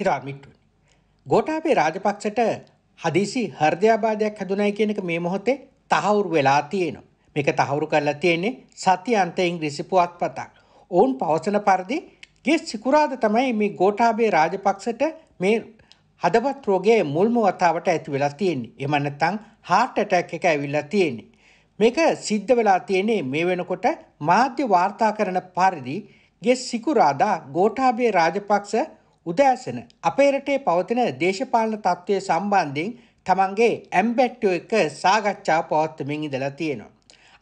හිරාමිට්ටුවනි. ගෝටාපේ රාජපක්ෂට හදිසි හර්දයාබාධයක් හැදුනයි කියනක මේ මොහොතේ තහවුරු වෙලා තියෙනවා. මේක තහවුරු කරලා තියෙන්නේ සති අන්ත ඉංග්‍රීසි පුවත්පතක්. ඔවුන් පවසන පරිදි ගේ සිකුරාද තමයි මේ ගෝටාබේ රාජපක්ෂට මේ හදවත් රෝගයේ මුල්ම වතාවට ඇති වෙලා තියෙන්නේ. එහෙම නැත්නම් heart attack එක ඇවිල්ලා තියෙන්නේ. මේක සිද්ධ වෙලා තියෙන්නේ මේ වෙනකොට මාධ්‍ය වාර්තා කරන පරිදි ගේ සිකුරාදා ගෝඨාභය රාජපක්ෂ උදෑසන අපේ රටේ පවතින දේශපාලන තත්ත්වය සම්බන්ධයෙන් තමන්ගේ ඇම්බැට්ටෝ එක සාකච්ඡා පවත්වමින් ඉඳලා තියෙනවා.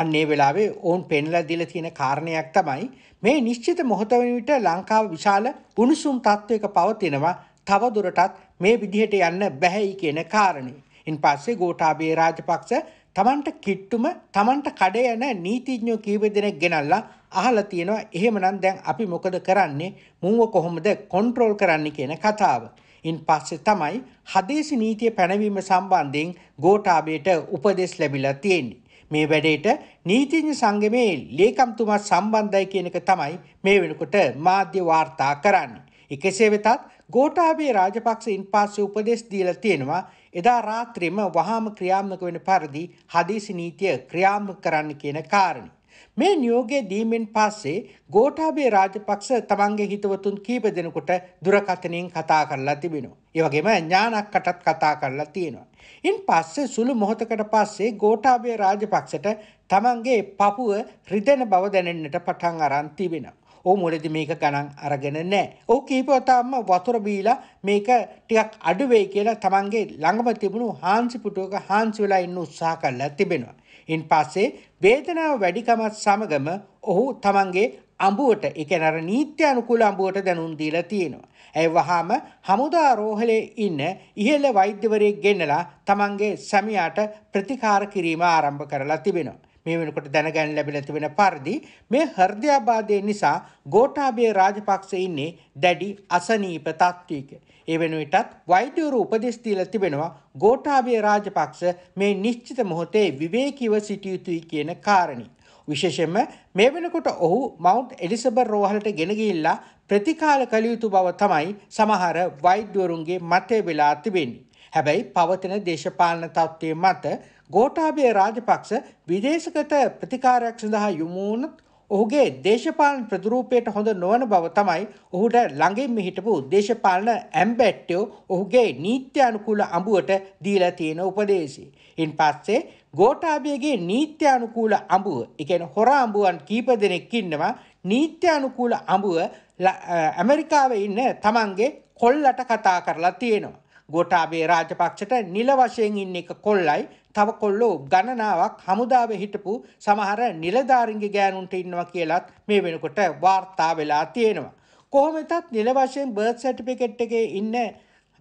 අන්නේ වෙලාවේ ඔවුන් පෙන්ලා දීලා තියෙන කාරණයක් තමයි මේ නිශ්චිත මොහොත වෙන විට ලංකාව විශාල උණුසුම් තත්වයක පවතිනවා තවදුරටත් මේ විදිහට යන්න බැහැයි කියන කාරණේ. ඉන් පස්සේ ගෝඨාභය රාජපක්ෂ තමන්ට කිට්ටුම තමන්ට කඩ යන නීතිඥයෝ කීප දෙනෙක් ගෙනල්ලා අහලා තියෙනවා එහෙමනම් දැන් අපි මොකද කරන්නේ මුව කොහොමද කොන්ට්‍රෝල් කරන්න කියන කතාව. ඉන් පස්සේ තමයි හදේසි නීතිය පැනවීම සම්බන්ධයෙන් ගෝටාබේට උපදෙස් ලැබිලා තියෙන්නේ. මේ වැඩේට නීතිඥ සංගමේ ලේකම්තුමා සම්බන්ධයි කියන එක තමයි මේ වෙනකොට මාධ්‍ය වාර්තා කරන්නේ. එකසේ වෙතත් ගෝටාබේ රාජපක්ෂ ඉන් පස්සේ උපදෙස් දීලා තියෙනවා එදා රාත්‍රියේම වහාම ක්‍රියාත්මක වෙන පරිදි හදිසි නීතිය ක්‍රියාත්මක කරන්න කියන කාරණේ. මේ නියෝගය දීමෙන් පස්සේ ගෝඨාභය රාජපක්ෂ තමන්ගේ හිතවතුන් කීප දෙනෙකුට දුරකථනයෙන් කතා කරලා තිබෙනවා. ඒ වගේම ඥානක්කටත් කතා කරලා තියෙනවා. ඉන් පස්සේ සුළු මොහොතකට පස්සේ ගෝඨාභය රාජපක්ෂට තමන්ගේ පපුව රිදෙන බව දැනෙන්නට පටන් අරන් තිබෙනවා. ඕ මුලදි මේක ගණන් අරගෙන නෑ. ඕ කීපවතාම වතුර බීලා මේක ටිකක් අඩුවෙයි කියලා තමන්ගේ ළඟම තිබුණු හාන්සිපුටුවක හාන්සි වෙලා ඉන්න උත්සාහ කරලා තිබෙනවා. ඉන් පස්සේ වේදනාව වැඩිකමත් සමගම ඔහු තමන්ගේ අඹුවට එකනර නීත්‍යානුකුල අඹුවට දැනුම් දීලා තියෙනවා. ඇය වහාම හමුදා රෝහලේ ඉන්න ඉහළ වෛද්‍යවරයෙක් ගෙන්නලා තමන්ගේ සැමියාට ප්‍රතිකාර කිරීම ආරම්භ කරලා තිබෙනවා. මේ වෙනකොට දැනගන්න ලැබිලා තිබෙන පරිදි මේ හෘදයාබාධය නිසා ගෝඨාභය රාජපක්ෂ ඉන්නේ දැඩි අසනීප තත්ත්වයක. ඒ වෙනුවටත් වෛද්‍යවරු උපදෙස් දීලා තිබෙනවා ගෝඨාභය රාජපක්ෂ මේ නිශ්චිත මොහොතේ විවේකීව සිටිය යුතුයි කියන කාරණේ. විශේෂයෙන්ම මේ වෙනකොට ඔහු මවුන්ට් එලිසබෙත් රෝහලට ගෙන ගිහිල්ලා ප්‍රතිකාල කළ යුතු බව තමයි සමහර වෛද්‍යවරුන්ගේ මතය වෙලා තිබෙන්නේ. හැබැයි පවතින දේශපාලන තත්ත්වය මත ගෝටාබේ රාජපක්ෂ විදේශගත ප්‍රතිකාරයක් සඳහා යොමුවුණත් ඔහුගේ දේශපාලන ප්‍රදරූපයට හොඳ නොවන බව තමයි ඔහුට ළඟින් මිහිටපු දේශපාලන ඇම්බැට්ටෝ ඔහුගේ නීත්‍යානුකූල අඹුවට දීලා තියෙන උපදේශය. ඉන් පස්සේ ගෝටාබියගේ නීත්‍යානුකූල අඹුව එකන හොර අඹුවන් කීප දෙනෙක් ඉන්නවා නීත්‍යානුකූල අඹුව ඇමරිකාවේ ඉන්න තමන්ගේ කොල්ලට කතා කරලා තියෙනවා. ගෝටාබේ රාජපක්ෂට නිල වශයෙන් ඉන්න එක කොල්ලයි තව කොල්ලෝ ගණනාවක් හමුදාව හිටපු සමහර නිලධාරින්ගේ ගෑනුන්ට ඉන්නවා කියලත් මේ වෙනකොට වාර්තා වෙලා තියෙනවා. කොහොමතත් නිල වශයෙන් බර්ත් සැටිපිකෙට් එකේ ඉන්න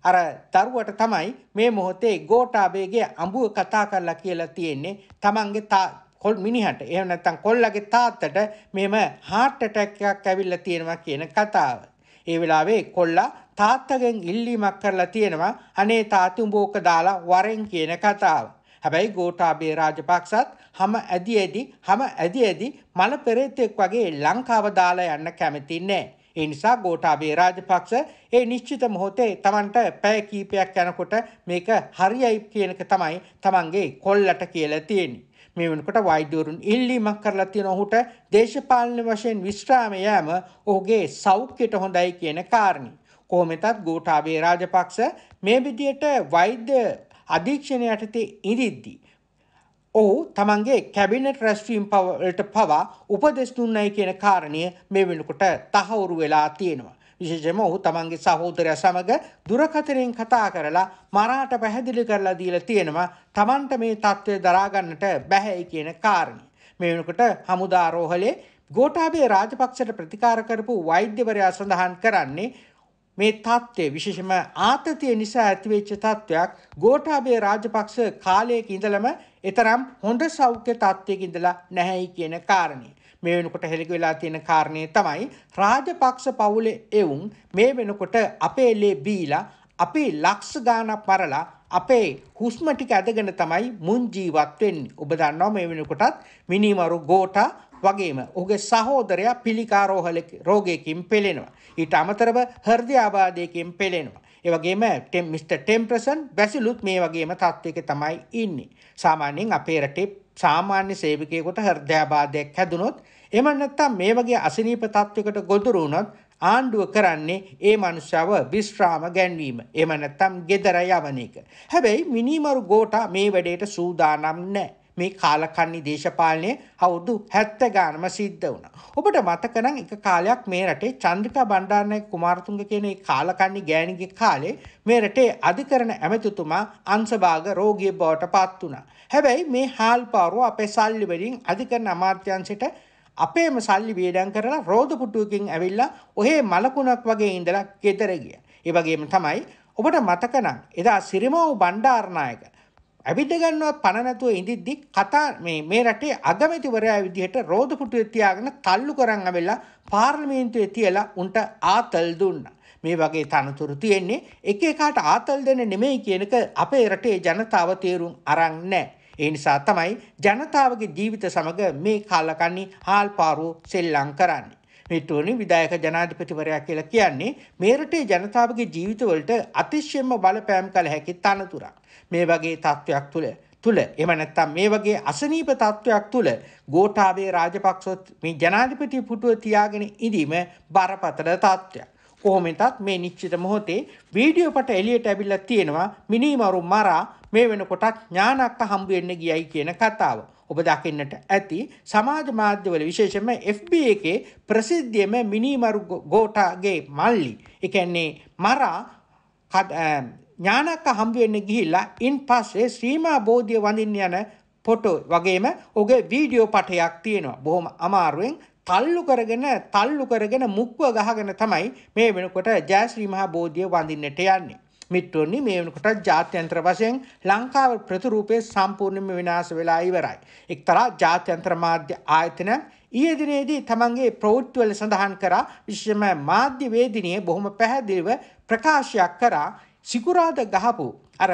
අර තරුවට තමයි මේ මොහොතේ ගෝටාබේගේ අඹුව කතා කරලා කියලා තියෙන්නේ තමන්ගේ තා කොල් මිනිහට එහෙම නැත්නම් කොල්ලගේ තාත්තට මෙහෙම heart attack එකක් ඇවිල්ලා තියෙනවා කියන කතාව. ඒ වෙලාවේ කොල්ලා තාත්තගෙන් ඉල්ලීමක් කරලා තියෙනවා අනේ තාති උඹ ඕක දාලා වරෙන් කියන කතාව. හැබැයි ගෝඨාභය රාජපක්ෂත් හැම ඇදි ඇදි හැම ඇදි ඇදි මල පෙරේතෙක් වගේ ලංකාව දාලා යන්න කැමති නැහැ. ඒ නිසා ගෝඨාභය රාජපක්ෂ ඒ නිශ්චිත මොහොතේ Tamanට පැය කීපයක් යනකොට මේක හරියයි කියන එක තමයි Tamanගේ කොල්ලට කියලා තියෙන්නේ. මේ වනකොට වෛද්‍යවරුන් ඉල්ලීමක් කරලා තියෙන ඔහුට දේශපාලන වශයෙන් විශ්‍රාම යාම ඔහුගේ සෞඛ්‍යයට හොඳයි කියන කාරණේ. කොහොමෙතත් ගෝඨාභය රාජපක්ෂ මේ විදියට වෛද්‍ය අධීක්ෂණය යටතේ ඉදිද්දී ඔහු තමන්ගේ කැබිනට රැස්වීම් පවලට පවා උපදෙස් දුන්නයි කියන කාරණය මේ වෙනකොට තහවුරු වෙලා තියෙනවා. විශේෂම ඔහු තමන්ගේ සහෝදරය සමග දුරකතරෙන් කතා කරලා මරාට පැහැදිලි කරලා දීලා තියෙනවා තමන්ට මේ තත්ත්වය දරාගන්නට බැහැයි කියන කාරණය. මේ වෙනකොට හමුදාරෝහලේ ගෝටාබේ රාජපක්ෂට ප්‍රතිකාර කරපු වෛද්‍යවරයා සඳහන් කරන්නේ මේ තත්ත්වය විශේෂම ආතතිය නිසා ඇතිවෙච්ච තත්ත්වයක් ගෝටාබේ රාජපක්ෂ කාලයක ඉඳලම එතරම් හොඳ සෞඛ්‍ය තත්ත්වයක ඉඳලා නැහැයි කියන කාරණේ. මේ වෙනකොට හෙළික වෙලා තියෙන කාරණය තමයි රාජපක්ෂ පවුලේ එවුන් මේ වෙනකොට අපේ ලේ බීලා අපේ ලක්ෂ ගානක් මරලා අපේ හුස්ම ටික ඇදගෙන තමයි මුන් ජීවත් වෙන්නේ. ඔබ දන්නවා මේ වෙනකොටත් මිනිමරු ගෝටා වගේම ඔහුගේ සහෝදරයා පිළිකා රෝගයකින් පෙළෙනවා. ඊට අමතරව හෘද ආබාධයකින් පෙළෙනවා. ඒවගේම මිට. ටෙම්ප්‍රසන් බැසිලුත් මේ වගේම තත්ත්වක තමයි ඉන්නේ. සාමාන්‍යෙන් අපේ රටේ සාමාන්‍ය සේවිකයකොට හර්ධ්‍යාබාධයක් හැදුනොත් එම නැත්තම් මේ වගේ අසනීප තත්ත්වකට ගොදුරුණොත් ආණ්ඩුව කරන්නේ ඒ මනුෂ්‍යාව විශ්‍රාම ගැන්වීම එම නැත්තම් ගෙදර යවන එක. හැබැයි මිනිමරු ගෝට මේ වැඩේට සූදානම් නෑ. මේ කාලකන්නි දේශපාලනය අවුරුදු හැත්ත ගානම සිද්ධ වුණ. ඔබට මතකනම් එක කාලයක් මේ රටේ චන්ද්‍රිකා බණ්ඩාරනාය කුමාරතුංග කියන ඒ කාලකන්නි ගෑණිගේ කාලේ මේ රටේ අධිකරණ ඇමතිතුමා අංශභාග රෝගී බවට පත් වුණා. හැබැයි මේ හාල්පාරුව අපේ සල්ලි වලින් අධිකරණ අමාත්‍යංශයට අපේම සල්ලි වේඩම් කරලා රෝධ පුටුවකින් ඇවිල්ලා ඔහේ මලකුණක් වගේ ඉඳලා ගෙදර ගියා. ඒ වගේම තමයි ඔබට මතකනම් එදා සිරිමව් බණ්ඩාරනායක ඇවිද ගන්නවත් පණ නැතුව ඉඳිද්දි කතා මේ මේ රටේ අගමැතිවරයා විදිහට රෝද පුටුවේ තියාගෙන තල්ලු කරන් ඇවිල්ලා පාර්ලිමේන්තුවේ තියලා උන්ට ආතල් දුන්නා. මේ වගේ තනතුරු තියෙන්නේ එක එකාට ආතල් දෙන්න නෙමෙයි කියනක අපේ රටේ ජනතාව තේරුම් අරන් නැහැ. ඒ නිසා තමයි ජනතාවගේ ජීවිත සමග මේ කාලකන්ණි හාල්පාරුව සෙල්ලම් කරන්නේ. මෙතුණි විධායක ජනාධිපතිවරයා කියලා කියන්නේ මේ රටේ ජනතාවගේ ජීවිතවලට අතිශයින්ම බලපෑම් කළ හැකි තනතුරක්. මේ වගේ තත්වයක් තුළ තුළ එම නැත්තම් මේ වගේ අසනීප තත්ත්වයක් තුළ ගෝඨාභය රාජපක්ෂත් මේ ජනාධිපති පුටුව තියාගෙන ඉඳීම බරපතල තත්ත්වයක්. කොහොමෙතත් මේ නිශ්චිත මොහොතේ වීඩියෝ පට එළියට ඇවිල්ලා තියෙනවා මිනීමරු මරා මේ වෙනකොටත් ඥානක්ක හම්බ වෙන්න ගියයි කියන කතාව. ඔබ දකින්නට ඇති සමාජ මාධ්‍යවල විශේෂම FB එකේ ප්‍රසිද්ධියම මිනිමරු ගෝටාගේ මල්ලි එකන්නේ මරා ඥානක හම්බුවෙන්න ගිහිල්ලා ඉන් පස්සේ ශ්‍රීමා බෝධිය වඳින්න යන පොටෝ වගේම ඔගේ වීඩියෝ පටයක් තියෙනවා බොහොම අමාරුවෙන් තල්ලු කරගෙන තල්ලු කරගෙන මුක්ව ගහගෙන තමයි මේ වෙනකොට ජයශ්‍රී මහා බෝධිය වඳින්නට යන්නේ මිට්ටෝනි මේ වෙනකොට ජාත්‍යන්තර වශයෙන් ලංකාව ප්‍රතිරූපය සම්පූර්ණයෙන්ම විනාශ වෙලා ඉවරයි. එක්තරා ජාත්‍යන්තර මාධ්‍ය ආයතන ඊයේ දිනේදී තමන්ගේ ප්‍රවෘත්තිවල සඳහන් කරා විශේෂම මාධ්‍ය වේදිනියේ බොහොම පැහැදිලිව ප්‍රකාශයක් කරා සිකුරාද ගහපු අර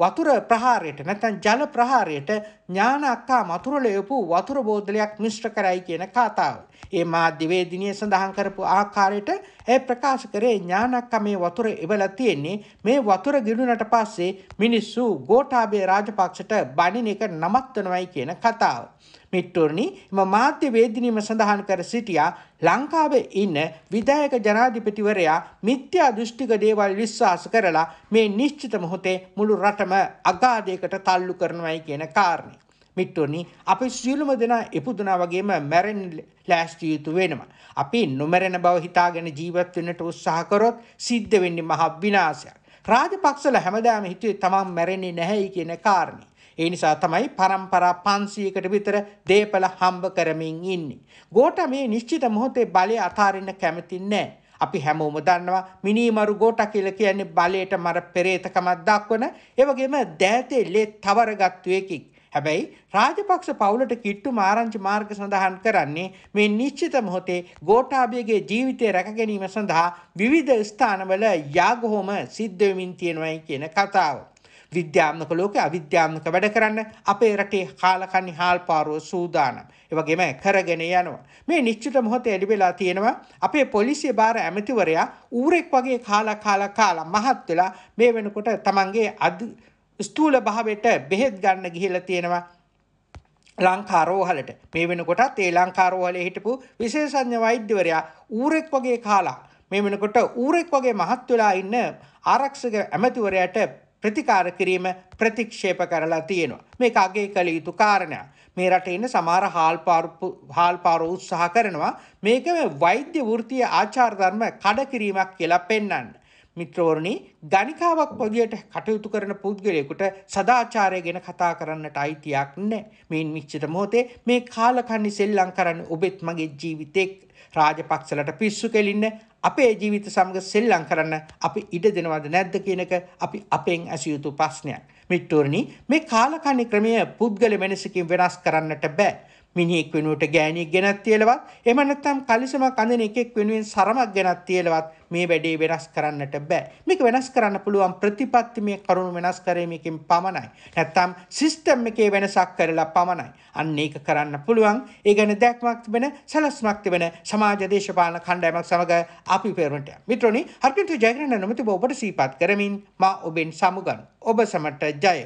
වතුර ප්‍රහාරයට නැත්නම් ජල ප්‍රහාරයට ඥාන අක්කා මතුරු ලැබපු වතුර බෝතලයක් මිශ්‍ර කරයි කියන කතාව. ඒ මාධ්‍යවේදිනිය සඳහන් කරපු ආකාරයට ඒ ප්‍රකාශ කරේ ඥානක්කා මේ වතුර ඉවලා තියෙන්නේ මේ වතුර ගිලුණට පස්සේ මිනිස්සු ගෝඨාභය රාජපක්ෂට බණින එක නවත්වනවයි කියන කතාව. මිට්ටෝරණි එම මාධ්‍ය වේදිනීම සඳහන් කර සිටියා ලංකාවේ ඉන්න විධායක ජනාධිපතිවරයා මිත්‍යා දෘෂ්ටික දේවල් විශ්වාස කරලා මේ නිශ්චිත මොහොතේ මුළු රටම අගාධයකට තල්ලු කරනවයි කියන කාරණේ. මිට්ටෝනි අපි සියලුම දෙනා ඉපදුනා වගේම මැරෙන්න ලෑස්ති යුතු වෙනවා. අපි නොමැරෙන බව හිතාගෙන ජීවත් වෙන්නට උත්සාහ කරොත් සිද්ධ වෙන්නේ මහ විනාශයක්. රාජපක්ෂල හැමදාම හිතුවේ තමන් මැරෙන්නේ නැහැයි කියන කාරණේ. ඒ නිසා තමයි පරම්පරා 500කට විතර දේපල හම්බ කරමින් ඉන්නේ. ගෝඨ මේ නිශ්චිත මොහොතේ බලය අතාරින්න කැමති නැහැ. අපි හැමෝම දන්නවා මිනිමරු ගෝට කියලා කියන්නේ බලයට මර පෙරේතකමක් දක්වන ඒ වගේම දෑතේ ලෙත් තවරගත්තු එකෙක්. හැබැයි රාජපක්ෂ පවුලට කිට්ටු මාරංචි මාර්ග සඳහන් කරන්නේ මේ නිශ්චිත මොහොතේ ගෝඨාභයගේ ජීවිතය රැක ගැනීම සඳහා විවිධ ස්ථානවල යාග හෝම සිද්ධ වෙමින් තියෙනවායි කියන කතාව. විද්‍යාත්මක ලෝකයේ අවිද්‍යාත්මක වැඩ කරන්න අපේ රටේ කාලකන්ණි හාල්පාරුව සූදානම්. ඒ වගේම කරගෙන යනවා. මේ නිශ්චිත මොහොතේ එළි වෙලා තියෙනවා අපේ පොලිසිය බාර ඇමතිවරයා ඌරෙක් වගේ කාලා කාලා කාලා මහත් වෙලා මේ වෙනකොට තමන්ගේ ස්ථූල භාවයට බෙහෙත් ගන්න ගිහිලා තියෙනවා ලංකාරෝහලට මේ වෙනකොටත් ඒ ලංකාරෝහලේ හිටපු විශේෂඥ වෛද්‍යවරයා ඌරෙක් වගේ කාලා මේ වෙනකොට ඌරෙක් වගේ මහත් වෙලා ඉන්න ආරක්ෂක ඇමතිවරයාට ප්‍රතිකාර කිරීම ප්‍රතික්ෂේප කරලා තියෙනවා. මේක අගේ කළ යුතු කාරණයක්. මේ රටේ ඉන්න සමහර හාල්පාරු උත්සාහ කරනවා මේක වෛද්‍ය වෘත්තීය ආචාර ධර්ම කඩ කිරීමක් කියලා පෙන්වන්න. මිත්‍රවරුනි ගණිකාවක් පොදියට කටයුතු කරන පුද්ගලයෙකුට සදාචාරය ගැන කතා කරන්නට අයිතියක් නැහැ. මේ නිශ්චිත මොහොතේ මේ කාලකන්ණි සෙල්ලම් කරන්න ඔබෙත් මගේ ජීවිතේ රාජපක්ෂලට පිස්සු කෙලින්න අපේ ජීවිත සමග සෙල්ලම් කරන්න අපි ඉඩ දෙනවද නැද්ද කියන එක අපි අපෙන් ඇසිය යුතු ප්‍රශ්නයක්. මිට්ටෝරණි මේ කාලකණ්ණි ක්‍රමය පුද්ගල මනසකින් වෙනස් කරන්නට බෑ. මිනිහෙක් වෙනුවට ගෑණියෙක් ගෙනත් තියලවත් එහෙම නැත්නම් කලිසම කඳන එකෙක් වෙනුවෙන් සරමක් ගෙනත් තියලවත් මේ වැඩේ වෙනස් කරන්නට බෑ මේක වෙනස් කරන්න පුළුවන් ප්‍රතිපත්තිමය කරුණු වෙනස් කිරීමකින් පමණයි නැත්නම් සිස්ටම් එකේ වෙනසක් කරලා පමණයි අන්න ඒක කරන්න පුළුවන් ඒ ගැන දැක්මක් තිබෙන සලස්මක් තිබෙන සමාජ දේශපාලන කණ්ඩායමක් සමග අපි පෙරමට මිත්‍රෝනි හර්කින්තු ජයග්‍රහණ නොමැතිව ඔබට සීපත් කරමින් මා ඔබෙන් සමුගන් ඔබ සමට ජය